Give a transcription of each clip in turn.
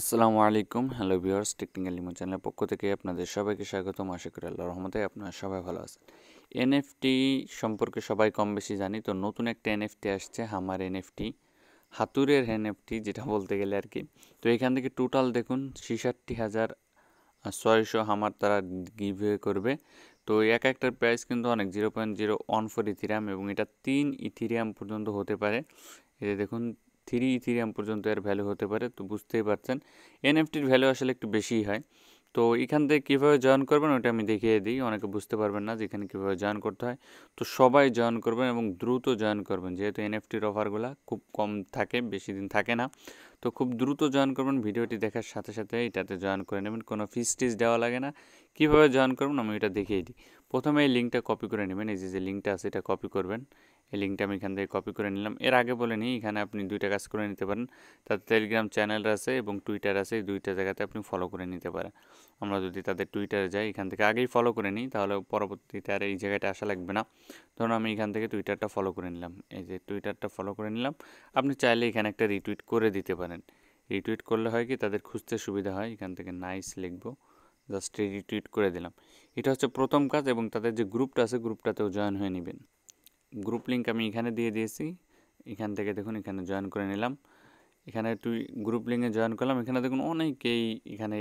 আসসালামু আলাইকুম hello viewers technical limo চ্যানেলের পক্ষ থেকে আপনাদের সবাইকে স্বাগতম আশা করি আল্লাহ রহমতে আপনারা সবাই ভালো আছেন এনএফটি সম্পর্কে সবাই কম বেশি জানি তো নতুন একটা এনএফটি আসছে হামার এনএফটি হাতুরের এনএফটি যেটা বলতে গেলে আর কি তো এখান থেকে টোটাল দেখুন ছিষাটটি হাজার ছয়শো হামার তারা গিভওয়ে করবে তো এক একটার প্রাইস কিন্তু অনেক zero point zero one four Ethereum এবং এটা তিন ইথিরিয়াম পর্যন্ত হতে পারে এতে দেখুন থ্রি ইথিরিয়াম পর্যন্ত এর ভ্যালু হতে পারে তো বুঝতেই পারছেন এনএফটির ভ্যালু আসলে একটু বেশিই হয় তো এখান থেকে কীভাবে জয়েন করবেন ওটা আমি দেখিয়ে দিই অনেকে বুঝতে পারবেন না যে এখানে কীভাবে জয়েন করতে হয় তো সবাই জয়েন করবেন এবং দ্রুত জয়েন করবেন যেহেতু এনএফটির অফারগুলো খুব কম থাকে বেশি দিন থাকে না তো খুব দ্রুত জয়েন করবেন ভিডিওটি দেখার সাথে সাথে এটাতে জয়েন করে নেবেন কোনো ফিস টিস দেওয়া লাগে না কীভাবে জয়েন করবেন আমি এটা দেখিয়ে দিই প্রথমে এই লিঙ্কটা কপি করে নেবেন এই যে যে লিঙ্কটা আছে এটা কপি করবেন এই লিঙ্কটা আমি এখান থেকে কপি করে নিলাম এর আগে বলে নিই এখানে আপনি দুইটা কাজ করে নিতে পারেন তাদের টেলিগ্রাম চ্যানেল আছে এবং টুইটার আছে এই দুইটা জায়গাতে আপনি ফলো করে নিতে পারেন আমরা যদি তাদের টুইটারে যাই এখান থেকে আগেই ফলো করে নিই তাহলে পরবর্তীতে আর এই জায়গাটা আসা লাগবে না ধরুন আমি এখান থেকে টুইটারটা ফলো করে নিলাম এই যে টুইটারটা ফলো করে নিলাম আপনি চাইলে এখানে একটা রিটুইট করে দিতে পারেন রিটুইট করলে হয় কি তাদের খুঁজতে সুবিধা হয় এখান থেকে নাইস লিখবো জাস্ট রিটুইট করে দিলাম এটা হচ্ছে প্রথম কাজ এবং তাদের যে গ্রুপটা আছে গ্রুপটাতেও জয়েন হয়ে নেবেন গ্রুপ লিঙ্ক আমি এখানে দিয়ে দিয়েছি এখান থেকে দেখুন এখানে জয়েন করে নিলাম এখানে একটু গ্রুপ লিঙ্কে জয়েন করলাম এখানে দেখুন অনেকেই এখানে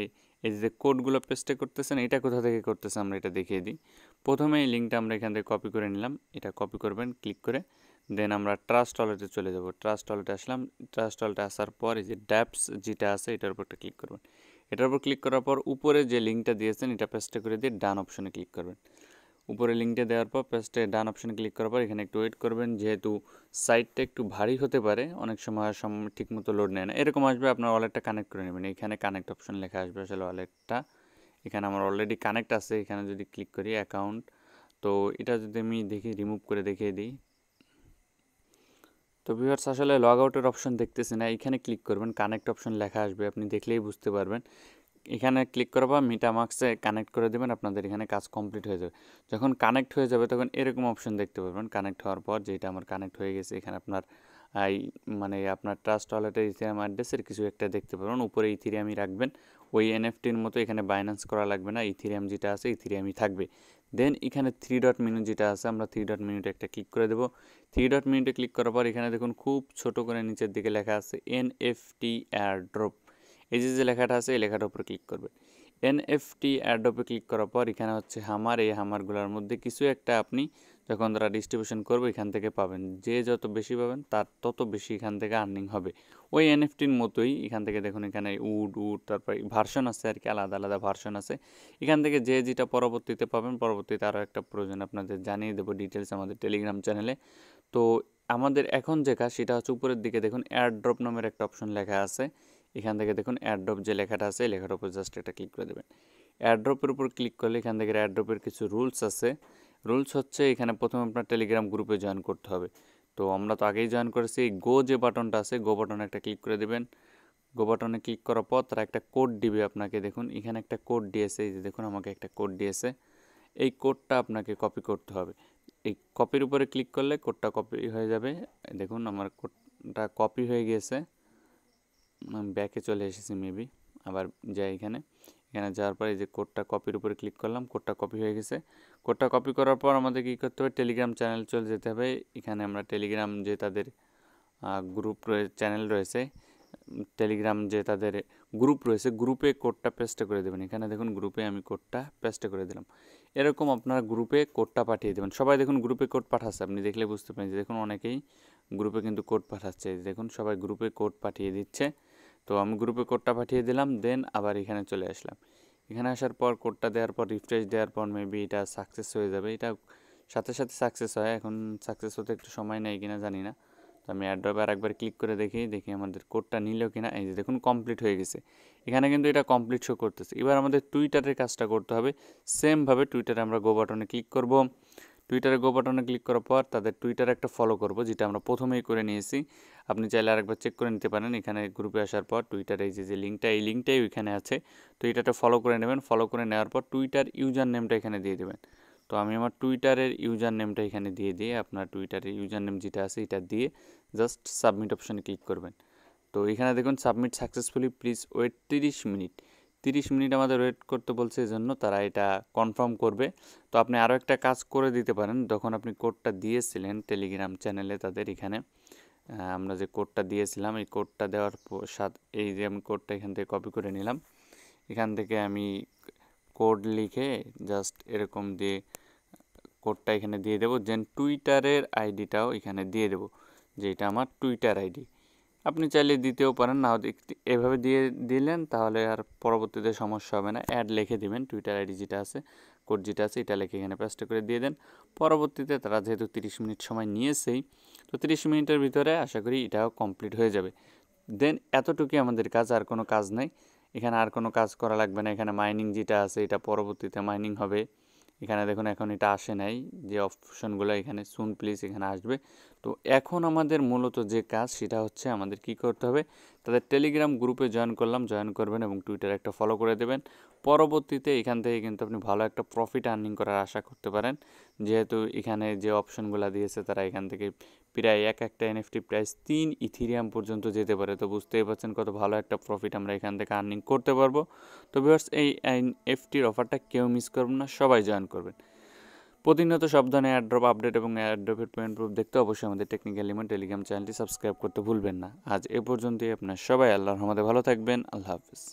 এই যে কোডগুলো পেস্টে করতেছেন এটা কোথা থেকে করতেছে আমরা এটা দেখিয়ে দিই প্রথমে এই লিঙ্কটা আমরা এখান থেকে কপি করে নিলাম এটা কপি করবেন ক্লিক করে দেন আমরা ট্রাস্ট ওয়ালেটে চলে যাব ট্রাস্ট ওয়ালেটে আসলাম ট্রাস্ট ওয়ালেটে আসার পর এই যে ড্যাপস যেটা আছে এটার উপর ক্লিক করবেন এটার উপর ক্লিক করার পর উপরে যে লিঙ্কটা দিয়েছেন এটা পেস্টে করে দিয়ে ডান অপশনে ক্লিক করবেন উপরে লিঙ্কটা দেওয়ার পর পেস্টে ডান অপশন ক্লিক করার পর এখানে একটু ওয়েট করবেন যেহেতু সাইটটা একটু ভারী হতে পারে অনেক সময় ঠিকমতো লোড নেয় না এরকম আসবে আপনার ওয়ালেটটা কানেক্ট করে নেবেন এখানে কানেক্ট অপশন লেখা আসবে আসলে ওয়ালেটটা এখানে আমার অলরেডি কানেক্ট আছে এখানে যদি ক্লিক করি অ্যাকাউন্ট তো এটা যদি আমি দেখি রিমুভ করে দেখিয়ে দিই তো ভিউয়ার্স আসলে লগ আউটের অপশন দেখতেছি না এখানে ক্লিক করবেন কানেক্ট অপশন লেখা আসবে আপনি দেখলেই বুঝতে পারবেন এখানে ক্লিক করে বা মিটামাক্সে কানেক্ট করে দেবেন আপনাদের এখানে কাজ কমপ্লিট হয়ে যাবে যখন কানেক্ট হয়ে যাবে তখন এরকম অপশন দেখতে পাবেন কানেক্ট হওয়ার পর যেটা আমার কানেক্ট হয়ে গেছে এখানে আপনার এই মানে আপনার ট্রাস্ট ওয়ালেটের ইথিরিয়াম অ্যাড্রেসের কিছু একটা দেখতে পাবেন উপরে ইথিরিয়ামই রাখবেন ওই এনএফটির মতো এখানে বাইন্যান্স করা লাগবে না ইথিরিয়াম যেটা আছে ইথিরিয়ামই থাকবে দেন এখানে থ্রি ডট মিনু যেটা আছে আমরা থ্রি ডট মিনুটে একটা ক্লিক করে দেবো থ্রি ডট মিনুটে ক্লিক করার পর এখানে দেখুন খুব ছোট করে নিচের দিকে লেখা আছে এনএফটি এয়ার ড্রপ এই যে যে লেখাটা আছে এই লেখাটার উপর ক্লিক করবে এনএফটি অ্যাডপে ক্লিক করার পর এখানে হচ্ছে হামার এই হামারগুলোর মধ্যে কিছু একটা আপনি যখন তারা ডিস্ট্রিবিউশন করবে এখান থেকে পাবেন যে যত বেশি পাবেন তার তত বেশি এখান থেকে আর্নিং হবে ওই এনএফটির মতোই এখান থেকে দেখুন এখানে উড উড তারপর ভার্সন আছে আর কি আলাদা আলাদা ভার্সন আছে এখান থেকে যে যেটা পরবর্তীতে পাবেন পরবর্তীতে আরও একটা প্রয়োজন আপনাদের জানিয়ে দেবো ডিটেলস আমাদের টেলিগ্রাম চ্যানেলে তো আমাদের এখন যে কাজ সেটা হচ্ছে উপরের দিকে দেখুন ড্রপ নামের একটা অপশন লেখা আছে এখান থেকে দেখুন অ্যাড্রপ যে লেখাটা আছে এই লেখার উপর জাস্ট এটা ক্লিক করে দেবেন অ্যাড্রপের উপর ক্লিক করলে এখান থেকে অ্যাড্রপের কিছু রুলস আছে রুলস হচ্ছে এখানে প্রথমে আপনার টেলিগ্রাম গ্রুপে জয়েন করতে হবে তো আমরা তো আগেই জয়েন করেছি এই গো যে বাটনটা আছে গো বাটনে একটা ক্লিক করে দেবেন গো বাটনে ক্লিক করার পর তারা একটা কোড দিবে আপনাকে দেখুন এখানে একটা কোড দিয়েছে এই যে দেখুন আমাকে একটা কোড দিয়েছে এই কোডটা আপনাকে কপি করতে হবে এই কপির উপরে ক্লিক করলে কোডটা কপি হয়ে যাবে দেখুন আমার কোডটা কপি হয়ে গিয়েছে ব্যাকে চলে এসেছি মেবি আবার যাই এখানে এখানে যাওয়ার পরে যে কোডটা কপির উপরে ক্লিক করলাম কোডটা কপি হয়ে গেছে কোডটা কপি করার পর আমাদের কী করতে হবে টেলিগ্রাম চ্যানেল চলে যেতে হবে এখানে আমরা টেলিগ্রাম যে তাদের গ্রুপ চ্যানেল রয়েছে টেলিগ্রাম যে তাদের গ্রুপ রয়েছে গ্রুপে কোডটা পেস্ট করে দেবেন এখানে দেখুন গ্রুপে আমি কোডটা পেস্ট করে দিলাম এরকম আপনারা গ্রুপে কোডটা পাঠিয়ে দেবেন সবাই দেখুন গ্রুপে কোড পাঠাচ্ছে আপনি দেখলে বুঝতে পারেন যে দেখুন অনেকেই গ্রুপে কিন্তু কোড পাঠাচ্ছে দেখুন সবাই গ্রুপে কোড পাঠিয়ে দিচ্ছে তো আমি গ্রুপে কোডটা পাঠিয়ে দিলাম দেন আবার এখানে চলে আসলাম এখানে আসার পর কোডটা দেওয়ার পর রিফ্রেশ দেওয়ার পর মেবি এটা সাকসেস হয়ে যাবে এটা সাথে সাথে সাকসেস হয় এখন সাকসেস হতে একটু সময় নেয় কিনা জানি না তো আমি অ্যাড্রপে আর একবার ক্লিক করে দেখি দেখি আমাদের কোডটা নিলেও কিনা এই যে দেখুন কমপ্লিট হয়ে গেছে এখানে কিন্তু এটা কমপ্লিট শো করতেছে এবার আমাদের টুইটারের কাজটা করতে হবে সেমভাবে টুইটারে আমরা গো বাটনে ক্লিক করব টুইটারে গো বাটনে ক্লিক করার পর তাদের টুইটারে একটা ফলো করব যেটা আমরা প্রথমেই করে নিয়েছি আপনি চাইলে আরেকবার চেক করে নিতে পারেন এখানে গ্রুপে আসার পর টুইটারে যে যে লিঙ্কটা এই লিঙ্কটাই ওইখানে আছে তো এটাটা ফলো করে নেবেন ফলো করে নেওয়ার পর টুইটার ইউজার নেমটা এখানে দিয়ে দেবেন তো আমি আমার টুইটারের ইউজার নেমটা এখানে দিয়ে দিয়ে আপনার টুইটারের ইউজার নেম যেটা আছে এটা দিয়ে জাস্ট সাবমিট অপশানে ক্লিক করবেন তো এখানে দেখুন সাবমিট সাকসেসফুলি প্লিজ ওয়েট তিরিশ মিনিট তিরিশ মিনিট আমাদের ওয়েট করতে বলছে এজন্য তারা এটা কনফার্ম করবে তো আপনি আরও একটা কাজ করে দিতে পারেন যখন আপনি কোডটা দিয়েছিলেন টেলিগ্রাম চ্যানেলে তাদের এখানে আমরা যে কোডটা দিয়েছিলাম এই কোডটা দেওয়ার সাথে এই যে আমি কোডটা এখান থেকে কপি করে নিলাম এখান থেকে আমি কোড লিখে জাস্ট এরকম দিয়ে কোডটা এখানে দিয়ে দেবো দেন টুইটারের আইডিটাও এখানে দিয়ে দেবো যে এটা আমার টুইটার আইডি আপনি চাইলে দিতেও পারেন না এভাবে দিয়ে দিলেন তাহলে আর পরবর্তীতে সমস্যা হবে না অ্যাড লিখে দিবেন টুইটার আইডি যেটা আছে কোড যেটা আছে এটা লিখে এখানে পেস্ট করে দিয়ে দেন পরবর্তীতে তারা যেহেতু 30 মিনিট সময় নিয়েছেই তো 30 মিনিটের ভিতরে আশা করি এটাও কমপ্লিট হয়ে যাবে দেন এতটুকুই আমাদের কাজ আর কোনো কাজ নেই এখানে আর কোনো কাজ করা লাগবে না এখানে মাইনিং যেটা আছে এটা পরবর্তীতে মাইনিং হবে এখানে দেখুন এখন এটা আসে নাই যে অপশনগুলো এখানে সুন প্লিজ এখানে আসবে তো এখন আমাদের মূলত যে কাজ সেটা হচ্ছে আমাদের কি করতে হবে তাদের টেলিগ্রাম গ্রুপে জয়েন করলাম জয়েন করবেন এবং টুইটার একটা ফলো করে দেবেন পরবর্তীতে এখান থেকে কিন্তু আপনি ভালো একটা প্রফিট আর্নিং করার আশা করতে পারেন যেহেতু এখানে যে অপশনগুলো দিয়েছে তারা এখান থেকে প্রায় এক একটা এনএফটি প্রাইস তিন ইথিরিয়াম পর্যন্ত যেতে পারে তো বুঝতেই পারছেন কত ভালো একটা প্রফিট আমরা এখান থেকে আর্নিং করতে পারবো তো ভিউয়ার্স এই এনএফটির অফারটা কেউ মিস করবেন না সবাই জয়েন করবেন প্রতিনিয়ত সব ধরনের অ্যাড্রপ আপডেট এবং অ্যাড্রপের পেমেন্ট প্রুফ দেখতে অবশ্যই আমাদের টেকনিক্যাল লিমিট টেলিগ্রাম চ্যানেলটি সাবস্ক্রাইব করতে ভুলবেন না আজ এ পর্যন্তই আপনার সবাই আল্লাহর রহমতে ভালো থাকবেন আল্লাহ হাফিজ